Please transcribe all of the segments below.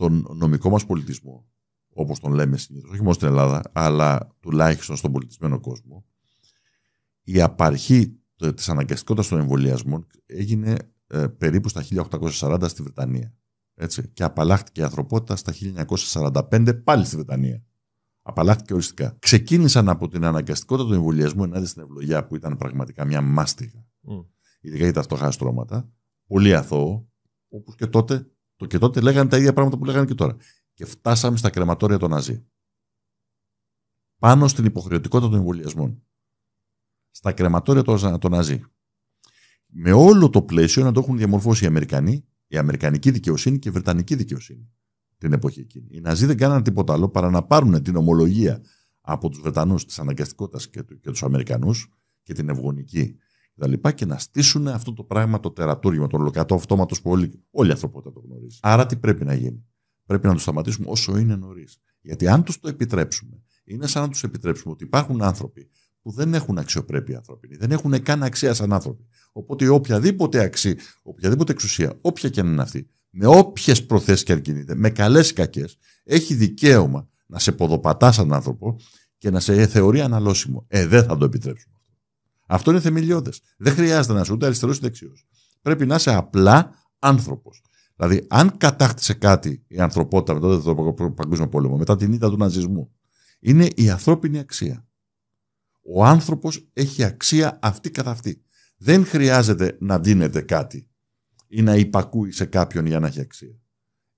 στον νομικό μας πολιτισμό, όπως τον λέμε συνήθως, όχι μόνο στην Ελλάδα, αλλά τουλάχιστον στον πολιτισμένο κόσμο, η απαρχή της αναγκαστικότητας των εμβολιασμών έγινε ε, περίπου στα 1840 στη Βρετανία. Έτσι, και απαλλάχτηκε η ανθρωπότητα στα 1945 πάλι στη Βρετανία. Απαλλάχτηκε οριστικά. Ξεκίνησαν από την αναγκαστικότητα του εμβολιασμού ενάντια στην ευλογιά που ήταν πραγματικά μια μάστιγα. Mm. Ειδικά για τα φτωχά στρώματα. Πολύ αθώο, όπως και τότε το και τότε λέγανε τα ίδια πράγματα που λέγανε και τώρα. Και φτάσαμε στα κρεματόρια των Ναζί. Πάνω στην υποχρεωτικότητα των εμβολιασμών. Στα κρεματόρια των Ναζί. Με όλο το πλαίσιο να το έχουν διαμορφώσει οι Αμερικανοί, η Αμερικανική δικαιοσύνη και η Βρετανική δικαιοσύνη την εποχή εκείνη. Οι Ναζί δεν κάνανε τίποτα άλλο παρά να πάρουν την ομολογία από τους Βρετανούς της αναγκαστικότητας και, του, Αμερικανούς και την ευγονική κτλ. Και, να στήσουν αυτό το πράγμα, το τερατούργημα, το ολοκατό αυτόματος που όλοι, όλη η το Άρα τι πρέπει να γίνει. Πρέπει να τους σταματήσουμε όσο είναι νωρίς. Γιατί αν τους το επιτρέψουμε, είναι σαν να τους επιτρέψουμε ότι υπάρχουν άνθρωποι που δεν έχουν αξιοπρέπεια ανθρώπινη, δεν έχουν καν αξία σαν άνθρωποι. Οπότε οποιαδήποτε αξία, οποιαδήποτε εξουσία, όποια και αν είναι αυτή, με όποιες προθέσεις και αν κινείται, με καλές ή κακές, έχει δικαίωμα να σε ποδοπατά σαν άνθρωπο και να σε θεωρεί αναλώσιμο. Ε, δεν θα το επιτρέψουμε. Αυτό Αυτό είναι θεμελιώδες. Δεν χρειάζεται να είσαι ούτε αριστερός δεξιός. Πρέπει να είσαι απλά άνθρωπος. Δηλαδή, αν κατάκτησε κάτι η ανθρωπότητα μετά το Παγκόσμιο Πόλεμο, μετά την ήττα του ναζισμού, είναι η ανθρώπινη αξία. Ο άνθρωπος έχει αξία αυτή καθ' αυτή. Δεν χρειάζεται να δίνεται κάτι ή να υπακούει σε κάποιον για να έχει αξία.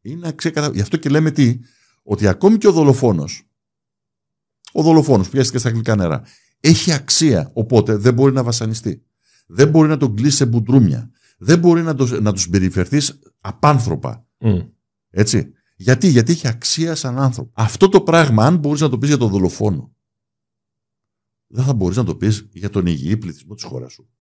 Είναι αξία καθ' Γι' αυτό και λέμε τι, ότι ακόμη και ο δολοφόνος, ο δολοφόνος πιάστηκε στα αγγλικά νερά, έχει αξία, οπότε δεν μπορεί να βασανιστεί. Δεν μπορεί να τον κλείσει σε μπουντρούμια. Δεν μπορεί να, του να περιφερθεί απάνθρωπα. Mm. Έτσι. Γιατί, γιατί έχει αξία σαν άνθρωπο. Αυτό το πράγμα, αν μπορείς να το πεις για τον δολοφόνο, δεν θα μπορείς να το πεις για τον υγιή πληθυσμό της χώρας σου.